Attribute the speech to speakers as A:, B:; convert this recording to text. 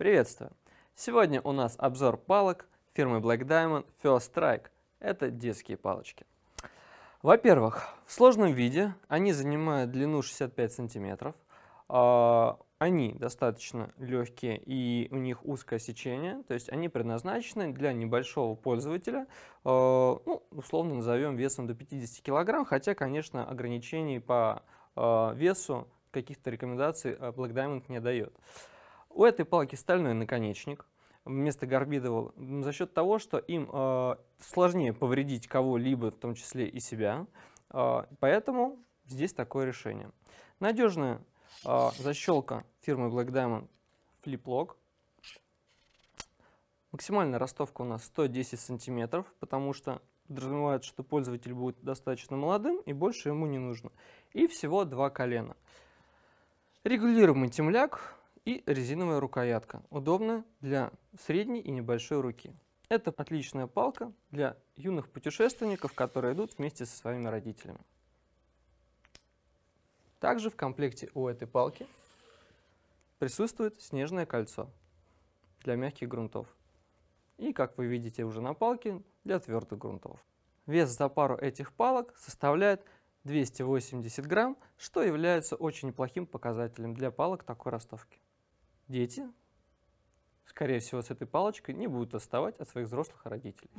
A: Приветствую! Сегодня у нас обзор палок фирмы Black Diamond First Strike. Это детские палочки. Во-первых, в сложном виде они занимают длину 65 сантиметров. А, они достаточно легкие и у них узкое сечение, то есть они предназначены для небольшого пользователя, а, ну, условно назовем весом до 50 кг, хотя, конечно, ограничений по а, весу каких-то рекомендаций Black Diamond не дает. У этой палки стальной наконечник вместо горбидового за счет того, что им э, сложнее повредить кого-либо, в том числе и себя. Э, поэтому здесь такое решение. Надежная э, а, защелка фирмы Black Diamond Flip Lock. Максимальная ростовка у нас 110 сантиметров, потому что подразумевает, что пользователь будет достаточно молодым и больше ему не нужно. И всего два колена. Регулируемый темляк и резиновая рукоятка, удобная для средней и небольшой руки. Это отличная палка для юных путешественников, которые идут вместе со своими родителями. Также в комплекте у этой палки присутствует снежное кольцо для мягких грунтов. И, как вы видите уже на палке,
B: для твердых грунтов.
A: Вес за пару этих палок составляет 280 грамм, что является очень неплохим показателем для палок такой ростовки дети, скорее всего, с этой палочкой не будут отставать от своих взрослых родителей.